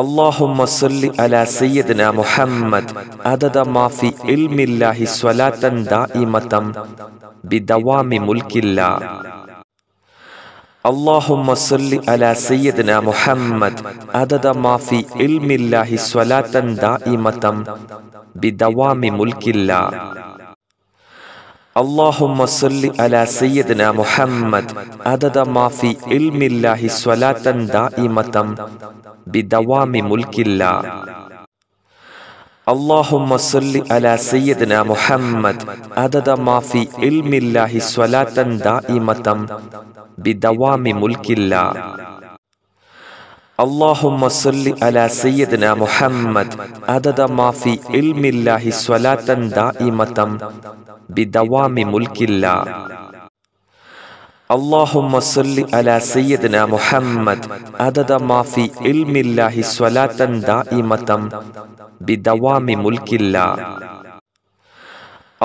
اللهم صل على سيدنا محمد عدد ما في علم الله صلاة دائمة بدوام ملك الله اللهم صل على سيدنا محمد عدد ما في علم الله صلاة دائمة بدوام ملك الله اللهم صل على سيدنا محمد عدد ما في علم الله صلاة دائمة بدوام ملك الله اللهم صل على سيدنا محمد عدد ما في علم الله صلاة دائمة بدوام ملك الله اللهم صل على سيدنا محمد عدد ما في علم الله صلاة دائمة بدوام ملك الله اللهم صل على سيدنا محمد عدد ما في علم الله صلاة دائمة بدوام ملك الله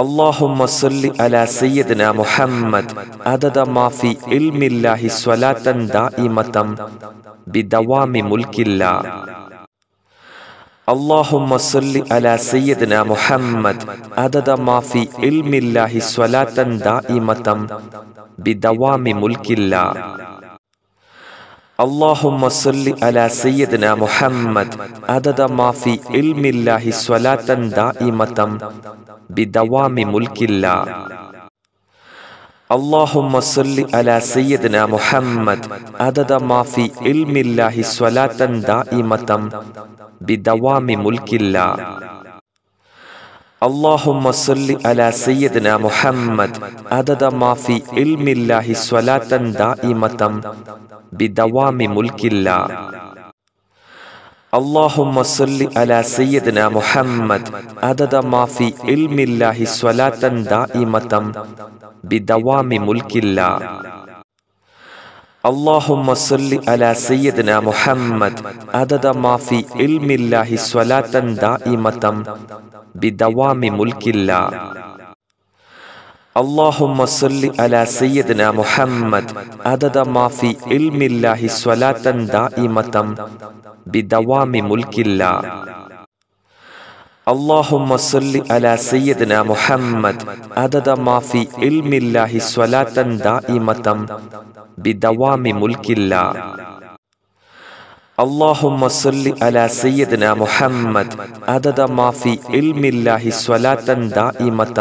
اللهم صل على سيدنا محمد عدد ما في علم الله صلاة دائمة بدوام ملك الله اللهم صل على سيدنا محمد عدد ما في علم الله صلاة دائمة بدوام ملك الله اللهم صل على سيدنا محمد عدد ما في علم الله صلاة دائمة بدوام ملك الله اللهم صل على سيدنا محمد عدد ما في علم الله صلاة دائمة بدوام ملك الله اللهم صل على سيدنا محمد عدد ما في علم الله صلاة دائمة بدوام ملك الله اللهم صل على سيدنا محمد عدد ما في علم الله صلاة دائمة بدوام ملك الله اللهم صل على سيدنا محمد عدد ما في علم الله صلاة دائمة بدوام ملك الله اللهم صل على سيدنا محمد عدد ما في علم الله صلاة دائمة بدوام ملك الله اللهم صل على سيدنا محمد عدد ما في علم الله صلاة دائمة بدوام ملك الله اللهم صل على سيدنا محمد عدد ما في علم الله صلاة دائمة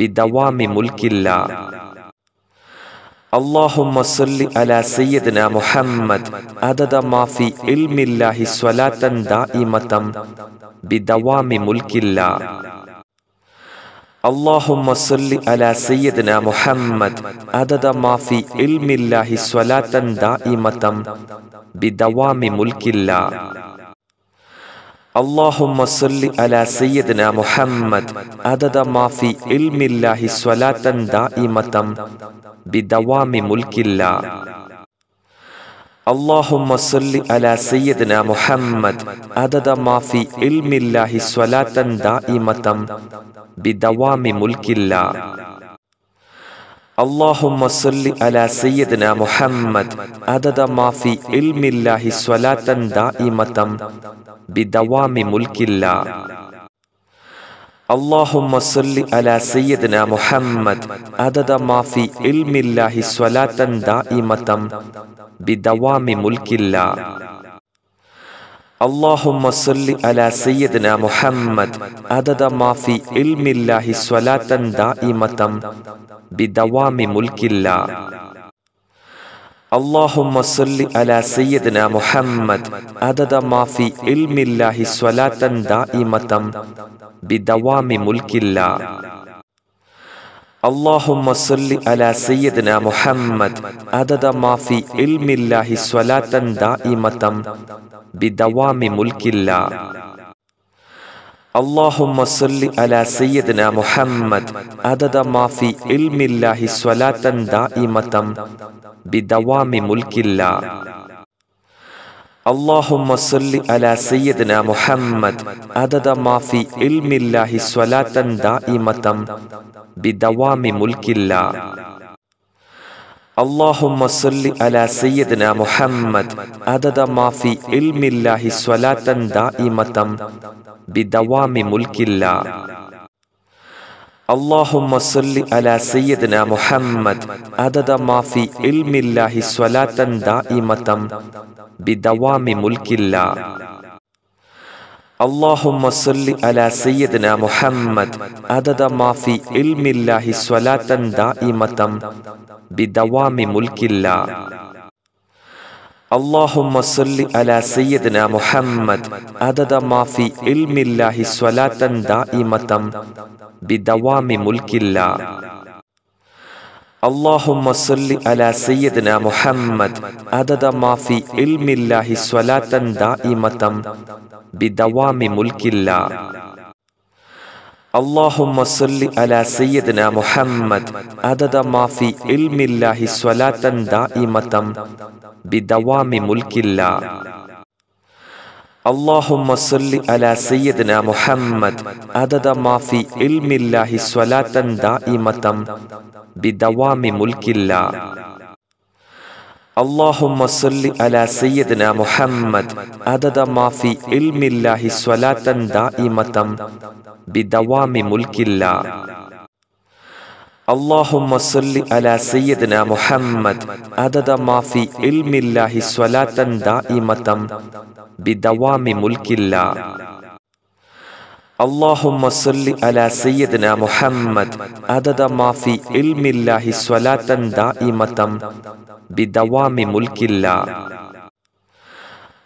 بدوام ملك الله اللهم صل على سيدنا محمد عدد ما في علم الله صلاة دائمة بدوام ملك الله اللهم صل على سيدنا محمد عدد ما في علم الله صلاة دائمة بدوام ملك الله اللهم صل على سيدنا محمد عدد ما في علم الله صلاة دائمة بدوام ملك الله اللهم صل على سيدنا محمد عدد ما في علم الله صلاة دائمة بدوام ملك الله اللهم صل على سيدنا محمد عدد ما في علم الله صلاة دائمة بدوام ملك الله اللهم صل على سيدنا محمد عدد ما في علم الله صلاة دائمة بدوام ملك الله اللهم صل على سيدنا محمد عدد ما في علم الله صلاة دائمة بدوام ملك الله اللهم صل على سيدنا محمد عدد ما في علم الله صلاة دائمة بدوام ملك الله اللهم صل على سيدنا محمد عدد ما في علم الله صلاة دائمة بدوام ملك الله اللهم صل على سيدنا محمد عدد ما في علم الله صلاة دائمة بدوام ملك الله اللهم صل على سيدنا محمد عدد ما في علم الله صلاة دائمة بدوام ملك الله اللهم صل على سيدنا محمد عدد ما في علم الله صلاة دائمة بدوام ملك الله اللهم صل على سيدنا محمد عدد ما في علم الله صلاة دائمة بدوام ملك الله اللهم صل على سيدنا محمد عدد ما في علم الله صلاة دائمة بدوام ملك الله اللهم صل على سيدنا محمد عدد ما في علم الله صلاة دائمة بدوام ملك الله اللهم صل على سيدنا محمد عدد ما في علم الله صلاة دائمة بدوام ملك الله اللهم صل على سيدنا محمد عدد ما في علم الله صلاة دائمة بدوام ملك الله اللهم صل على سيدنا محمد عدد ما في علم الله صلاة دائمة بدوام ملك الله اللهم صل على سيدنا محمد عدد ما في علم الله صلاة دائمة بدوام ملك الله اللهم صل على سيدنا محمد عدد ما في علم الله صلاة دائمة بدوام ملك الله اللهم صل على سيدنا محمد عدد ما في علم الله صلاة دائمة بدوام ملك الله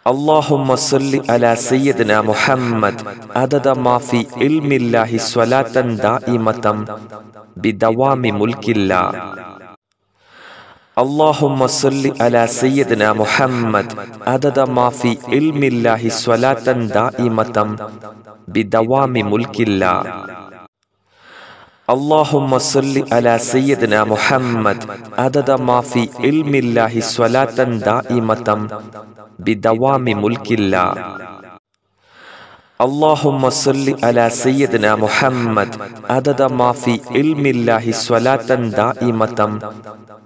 اللهم صل على سيدنا محمد عدد ما في علم الله صلاة دائمة بدوام ملك الله اللهم صل على سيدنا محمد عدد ما في علم الله صلاة دائمة بدوام ملك الله اللهم صل على سيدنا محمد عدد ما في علم الله صلاة دائمة بدوام ملك الله اللهم صل على سيدنا محمد عدد ما في علم الله صلاة دائمة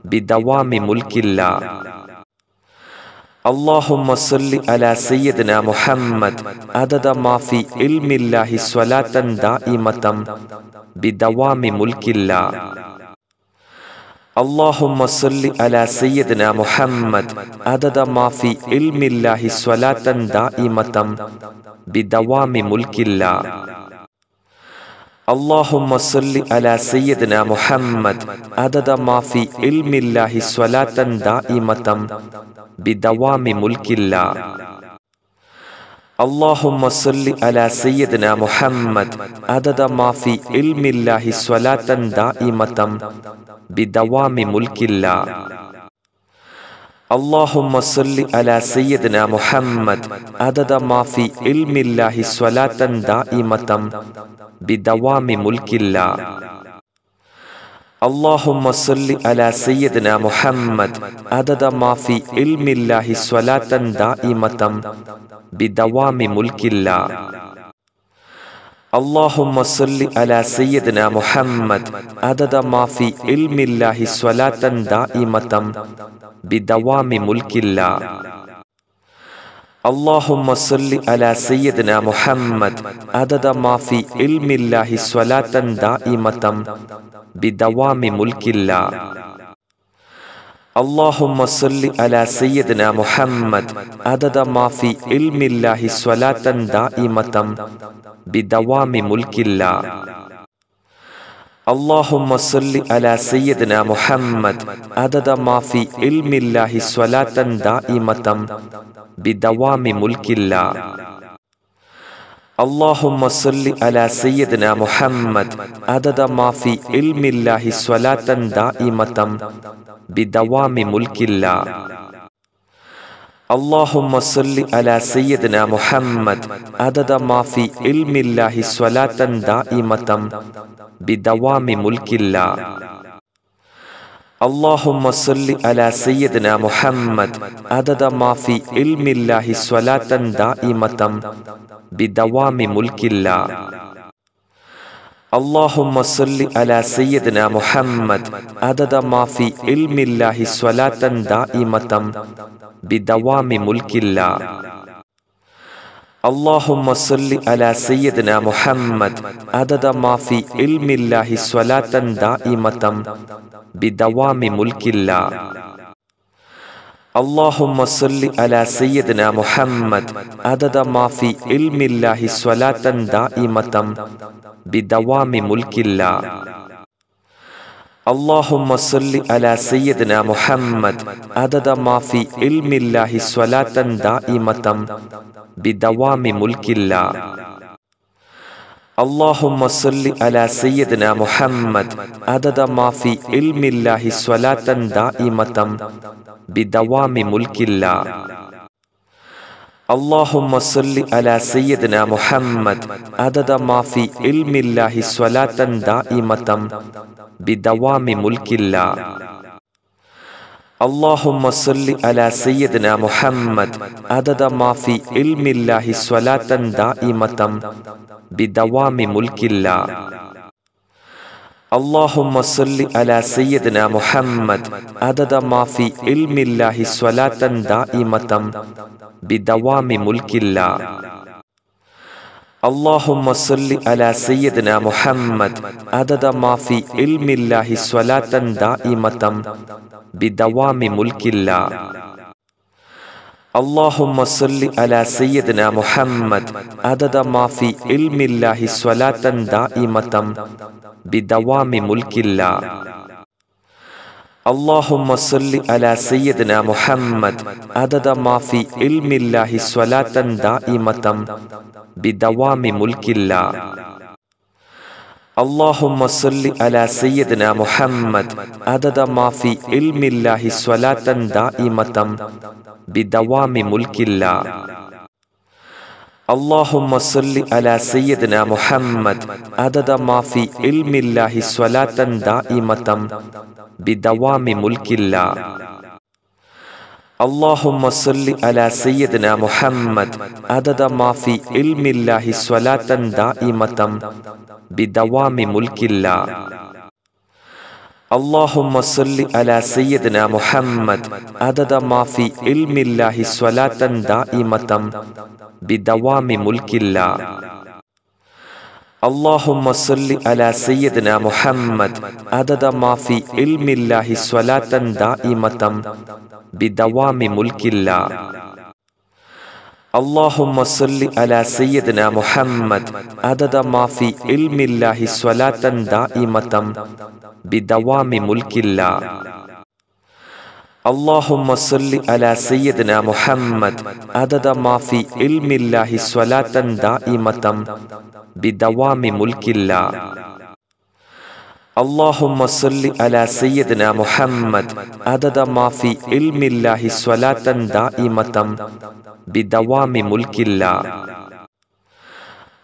بدوام ملك الله اللهم صل على سيدنا محمد عدد ما في علم الله صلاة دائمة بدوام ملك الله اللهم صل على سيدنا محمد عدد ما في علم الله صلاة دائمة بدوام ملك الله اللهم صل على سيدنا محمد عدد ما في علم الله صلاة دائمة بدوام ملك الله اللهم صل على سيدنا محمد عدد ما في علم الله صلاة دائمة بدوام ملك الله اللهم صل على سيدنا محمد عدد ما في علم الله صلاة دائمة بدوام ملك الله اللهم صل على سيدنا محمد عدد ما في علم الله صلاة دائمة بدوام ملك الله اللهم صل على سيدنا محمد عدد ما في علم الله صلاة دائمة بدوام ملك الله اللهم صل على سيدنا محمد عدد ما في علم الله صلاة دائمة بدوام ملك الله اللهم صل على سيدنا محمد عدد ما في علم الله صلاة دائمة بدوام ملك الله اللهم صل على سيدنا محمد عدد ما في علم الله صلاة دائمة بدوام ملك الله اللهم صل على سيدنا محمد عدد ما في علم الله صلاة دائمة بدوام ملك الله اللهم صل على سيدنا محمد عدد ما في علم الله صلاة دائمة بدوام ملك الله اللهم صل على سيدنا محمد عدد ما في علم الله صلاة دائمة بدوام ملك الله اللهم صل على سيدنا محمد عدد ما في علم الله صلاة دائمة بدوام ملك الله اللهم صل على سيدنا محمد عدد ما في علم الله صلاة دائمة بدوام ملك الله اللهم صل على سيدنا محمد عدد ما في علم الله صلاة دائمة بدوام ملك الله اللهم صل على سيدنا محمد عدد ما في علم الله صلاة دائمة بدوام ملك الله اللهم صل على سيدنا محمد عدد ما في علم الله صلاة دائمة بدوام ملك الله اللهم صل على سيدنا محمد عدد ما في علم الله صلاة دائمة بدوام ملك الله اللهم صل على سيدنا محمد عدد ما في علم الله صلاة دائمة بدوام ملك الله اللهم صل على سيدنا محمد عدد ما في علم الله صلاة دائمة بدوام ملك الله اللهم صل على سيدنا محمد عدد ما في علم الله صلاة دائمة بدوام ملك الله اللهم صل على سيدنا محمد عدد ما في علم الله صلاة دائمة بدوام ملك الله اللهم صل على سيدنا محمد عدد ما في علم الله صلاة دائمة بدوام ملك الله اللهم صل على سيدنا محمد عدد ما في علم الله صلاة دائمة بدوام ملك الله اللهم صل على سيدنا محمد عدد ما في علم الله صلاة دائمة بدوام ملك الله اللهم صل على سيدنا محمد عدد ما في علم الله صلاة دائمة بدوام ملك الله اللهم صل على سيدنا محمد عدد ما في علم الله صلاة دائمة بدوام ملك الله اللهم صل على سيدنا محمد عدد ما في علم الله صلاة دائمة بدوام ملك الله اللهم صل على سيدنا محمد عدد ما في علم الله صلاة دائمة بدوام ملك الله اللهم صل على سيدنا محمد عدد ما في علم الله صلاة دائمة بدوام ملك الله اللهم صل على سيدنا محمد عدد ما في علم الله صلاة دائمة بدوام ملك الله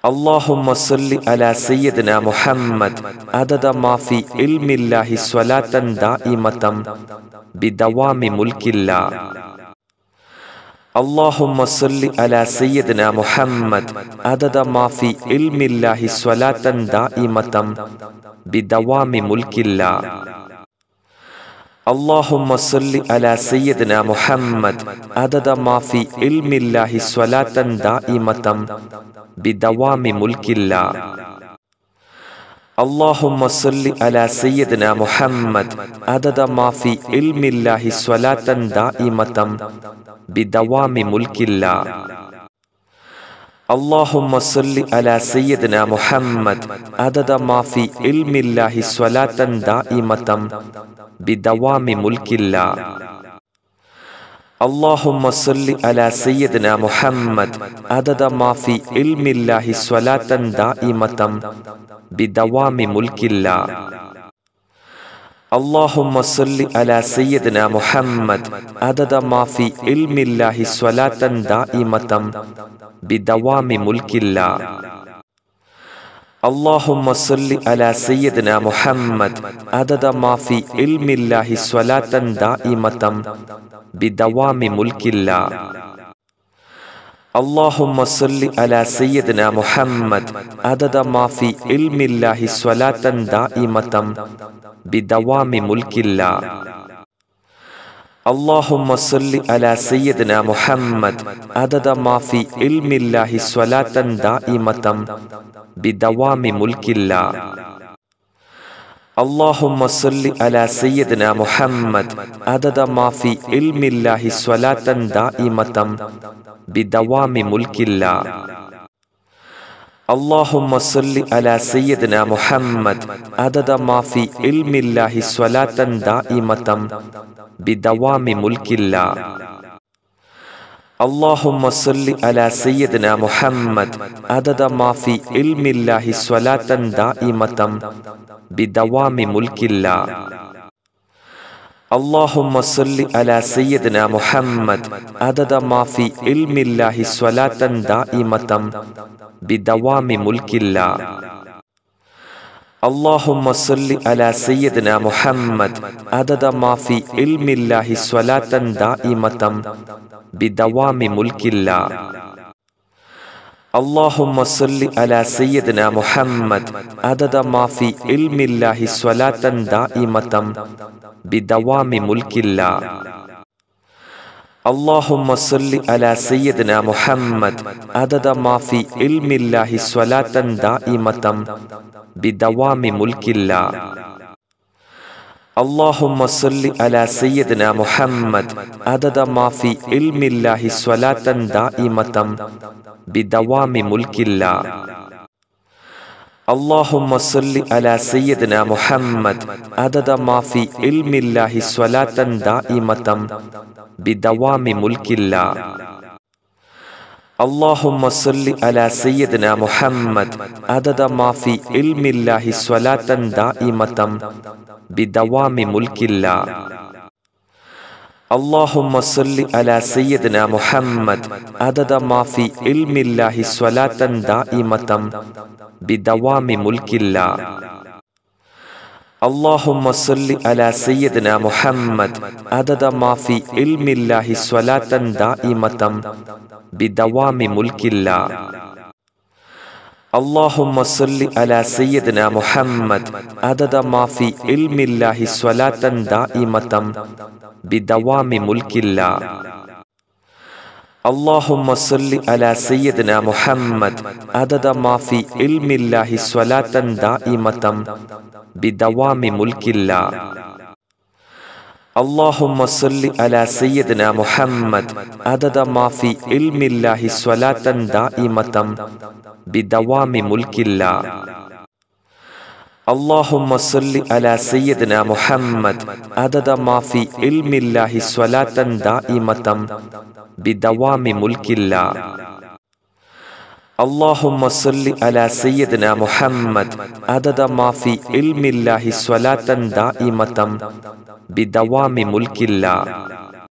اللهم صل على سيدنا محمد عدد ما في علم الله صلاة دائمة بدوام ملك الله اللهم صل على سيدنا محمد عدد ما في علم الله صلاة دائمة بدوام ملك الله اللهم صل على سيدنا محمد عدد ما في علم الله صلاة دائمة بدوام ملك الله اللهم صل على سيدنا محمد عدد ما في علم الله صلاة دائمة بدوام ملك الله اللهم صل على سيدنا محمد عدد ما في علم الله صلاة دائمة بدوام ملك الله اللهم صل على سيدنا محمد عدد ما في علم الله صلاة دائمة بدوام ملك الله اللهم صل على سيدنا محمد عدد ما في علم الله صلاة دائمة بدوام ملك الله اللهم صل على سيدنا محمد عدد ما في علم الله صلاة دائمة بدوام ملك الله اللهم صل على سيدنا محمد عدد ما في علم الله صلاة دائمة بدوام ملك الله اللهم صل على سيدنا محمد عدد ما في علم الله صلاة دائمة بدوام ملك الله اللهم صل على سيدنا محمد عدد ما في علم الله صلاة دائمة بدوام ملك الله اللهم صل على سيدنا محمد عدد ما في علم الله صلاة دائمة بدوام ملك الله اللهم صل على سيدنا محمد عدد ما في علم الله صلاة دائمة بدوام ملك الله اللهم صل على سيدنا محمد عدد ما في علم الله صلاة دائمة بدوام ملك الله اللهم صل على سيدنا محمد عدد ما في علم الله صلاة دائمة بدوام ملك الله اللهم صل على سيدنا محمد عدد ما في علم الله صلاة دائمة بدوام ملك الله اللهم صل على سيدنا محمد عدد ما في علم الله صلاة دائمة بدوام ملك الله اللهم صل على سيدنا محمد عدد ما في علم الله صلاة دائمة بدوام ملك الله اللهم صل على سيدنا محمد عدد ما في علم الله صلاة دائمة بدوام ملك الله اللهم صل على سيدنا محمد عدد ما في علم الله صلاة دائمة بدوام ملك الله اللهم صل على سيدنا محمد عدد ما في علم الله صلاة دائمة بدوام ملك الله اللهم صل على سيدنا محمد عدد ما في علم الله صلاة دائمة بدوام ملك الله اللهم صل على سيدنا محمد عدد ما في علم الله صلاة دائمة بدوام ملك الله اللهم صل على سيدنا محمد عدد ما في علم الله صلاة دائمة بدوام ملك الله اللهم صل على سيدنا محمد عدد ما في علم الله صلاة دائمة بدوام ملك الله اللهم صل على سيدنا محمد عدد ما في علم الله صلاة دائمة بدوام ملك الله اللهم صل على سيدنا محمد عدد ما في علم الله صلاة دائمة بدوام ملك الله